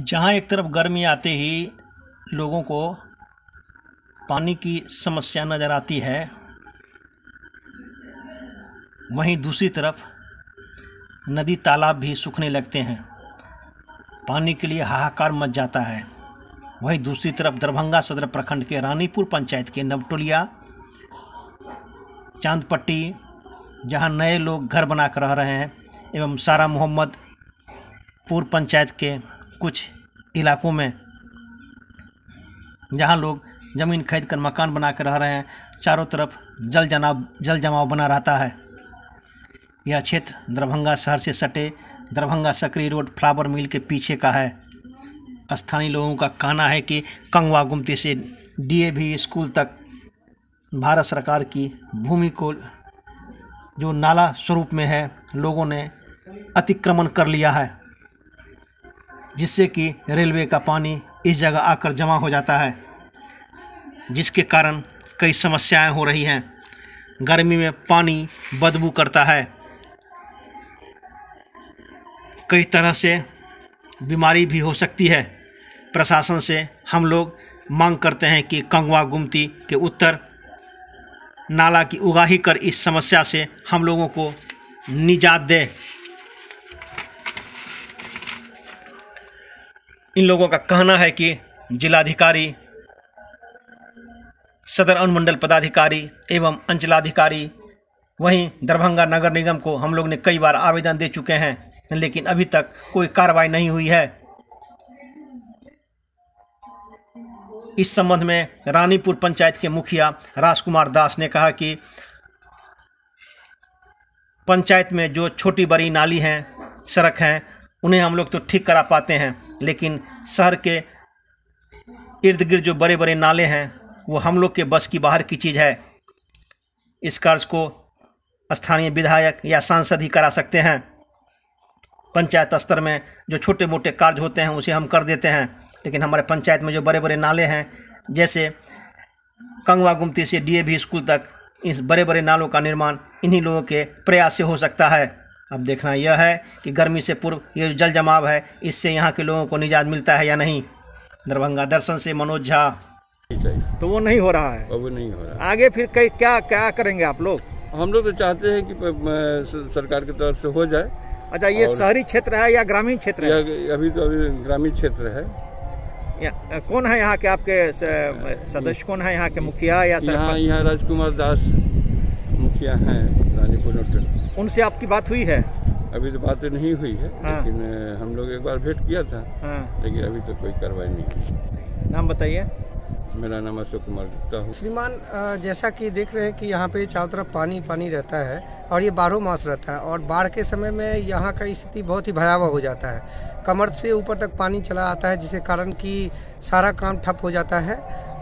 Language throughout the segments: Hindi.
जहाँ एक तरफ गर्मी आते ही लोगों को पानी की समस्या नज़र आती है वहीं दूसरी तरफ नदी तालाब भी सूखने लगते हैं पानी के लिए हाहाकार मच जाता है वहीं दूसरी तरफ दरभंगा सदर प्रखंड के रानीपुर पंचायत के नवटोलिया चांदपट्टी जहां नए लोग घर बनाकर रह रहे हैं एवं सारा मोहम्मद पूर्व पंचायत के कुछ इलाकों में जहाँ लोग ज़मीन खरीद कर मकान बना कर रह रहे हैं चारों तरफ जल जनाव जल जमाव बना रहता है यह क्षेत्र दरभंगा शहर से सटे Darbhanga Sakri road flour mill के पीछे का है स्थानीय लोगों का कहना है कि कंगवा गुमती से डीएवी स्कूल तक भारत सरकार की भूमि को जो नाला स्वरूप में है लोगों ने अतिक्रमण कर लिया है जिससे कि रेलवे का पानी इस जगह आकर जमा हो जाता है जिसके कारण कई समस्याएं हो रही हैं गर्मी में पानी बदबू करता है कई तरह से बीमारी भी हो सकती है प्रशासन से हम लोग मांग करते हैं कि कंगवा गुमती के उत्तर नाला की उगाही कर इस समस्या से हम लोगों को निजात दे इन लोगों का कहना है कि जिलाधिकारी सदर अनुमंडल पदाधिकारी एवं अंचलाधिकारी वहीं दरभंगा नगर निगम को हम लोग ने कई बार आवेदन दे चुके हैं लेकिन अभी तक कोई कार्रवाई नहीं हुई है इस संबंध में रानीपुर पंचायत के मुखिया राजकुमार दास ने कहा कि पंचायत में जो छोटी बड़ी नाली हैं सड़क हैं उन्हें हम लोग तो ठीक करा पाते हैं लेकिन शहर के इर्द गिर्द जो बड़े बड़े नाले हैं वो हम लोग के बस की बाहर की चीज़ है इस कार्य को स्थानीय विधायक या सांसद ही करा सकते हैं पंचायत स्तर में जो छोटे मोटे कार्य होते हैं उसे हम कर देते हैं लेकिन हमारे पंचायत में जो बड़े बड़े नाले हैं जैसे कंगवा गुमती से डीएवी स्कूल तक इस बड़े बड़े नालों का निर्माण इन्हीं लोगों के प्रयास से हो सकता है अब देखना यह है कि गर्मी से पूर्व ये जल जमाव है इससे यहाँ के लोगों को निजात मिलता है या नहीं दरभंगा दर्शन से मनोज झा तो वो नहीं हो रहा है वो नहीं हो रहा आगे फिर कई क्या क्या करेंगे आप लोग हम लोग तो चाहते हैं कि सरकार की तरफ से हो जाए अच्छा ये शहरी क्षेत्र है या ग्रामीण क्षेत्र है अभी तो अभी ग्रामीण क्षेत्र है या, कौन है यहाँ के आपके सदस्य कौन है यहाँ के मुखिया या यहाँ यहाँ राजकुमार दास मुखिया हैं रानीपुर उनसे आपकी बात हुई है अभी तो बात नहीं हुई है हाँ। लेकिन हम लोग एक बार भेंट किया था हाँ। लेकिन अभी तो कोई कार्रवाई नहीं हुई नाम बताइए मेरा नाम अशोक कुमार गुप्ता हूँ श्रीमान जैसा कि देख रहे हैं कि यहाँ पे चारों तरफ पानी पानी रहता है और ये बारह मास रहता है और बाढ़ के समय में यहाँ का स्थिति बहुत ही भयावह हो जाता है कमर से ऊपर तक पानी चला आता है जिसके कारण कि सारा काम ठप हो जाता है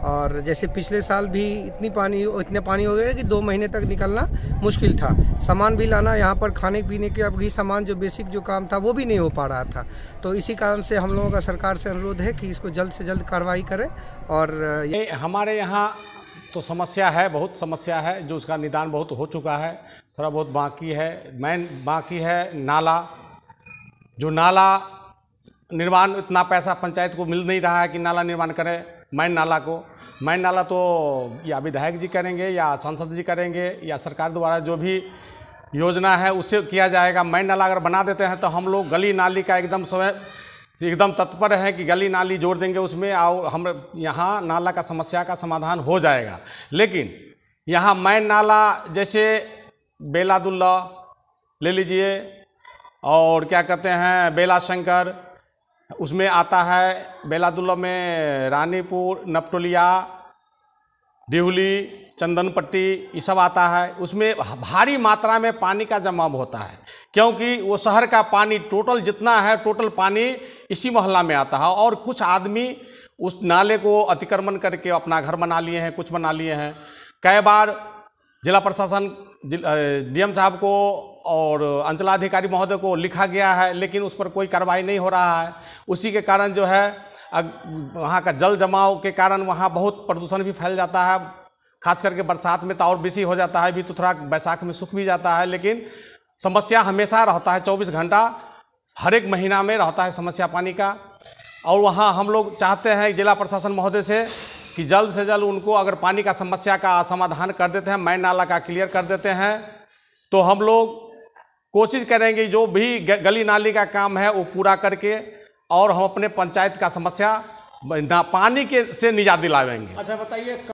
और जैसे पिछले साल भी इतनी पानी इतने पानी हो गए कि दो महीने तक निकलना मुश्किल था सामान भी लाना यहाँ पर खाने पीने के अब भी सामान जो बेसिक जो काम था वो भी नहीं हो पा रहा था तो इसी कारण से हम लोगों का सरकार से अनुरोध है कि इसको जल्द से जल्द कार्रवाई करें और ये हमारे यहाँ तो समस्या है बहुत समस्या है जो उसका निदान बहुत हो चुका है थोड़ा बहुत बाकी है मैन बाकी है नाला जो नाला निर्माण इतना पैसा पंचायत को मिल नहीं रहा है कि नाला निर्माण करें मैन नाला को मैन नाला तो या विधायक जी करेंगे या सांसद जी करेंगे या सरकार द्वारा जो भी योजना है उससे किया जाएगा मैन नाला अगर बना देते हैं तो हम लोग गली नाली का एकदम स्वयं एकदम तत्पर है कि गली नाली जोड़ देंगे उसमें और हम यहाँ नाला का समस्या का समाधान हो जाएगा लेकिन यहाँ मैन नाला जैसे बेलादुल्ला ले लीजिए और क्या कहते हैं बेला शंकर उसमें आता है बेलादुल्ला में रानीपुर नपटोलिया डिहली चंदनपट्टी ये सब आता है उसमें भारी मात्रा में पानी का जमाव होता है क्योंकि वो शहर का पानी टोटल जितना है टोटल पानी इसी मोहल्ला में आता है और कुछ आदमी उस नाले को अतिक्रमण करके अपना घर बना लिए हैं कुछ बना लिए हैं कई बार जिला प्रशासन डीएम साहब को और अंचलाधिकारी महोदय को लिखा गया है लेकिन उस पर कोई कार्रवाई नहीं हो रहा है उसी के कारण जो है वहाँ का जल जमाव के कारण वहाँ बहुत प्रदूषण भी फैल जाता है खास करके बरसात में तो और बेसी हो जाता है भी तो थोड़ा बैसाख में सूख भी जाता है लेकिन समस्या हमेशा रहता है चौबीस घंटा हर एक महीना में रहता है समस्या पानी का और वहाँ हम लोग चाहते हैं जिला प्रशासन महोदय से कि जल्द से जल्द उनको अगर पानी का समस्या का समाधान कर देते हैं मैन नाला का क्लियर कर देते हैं तो हम लोग कोशिश करेंगे जो भी गली नाली का काम है वो पूरा करके और हम अपने पंचायत का समस्या पानी के से निजात दिलावेंगे अच्छा बताइए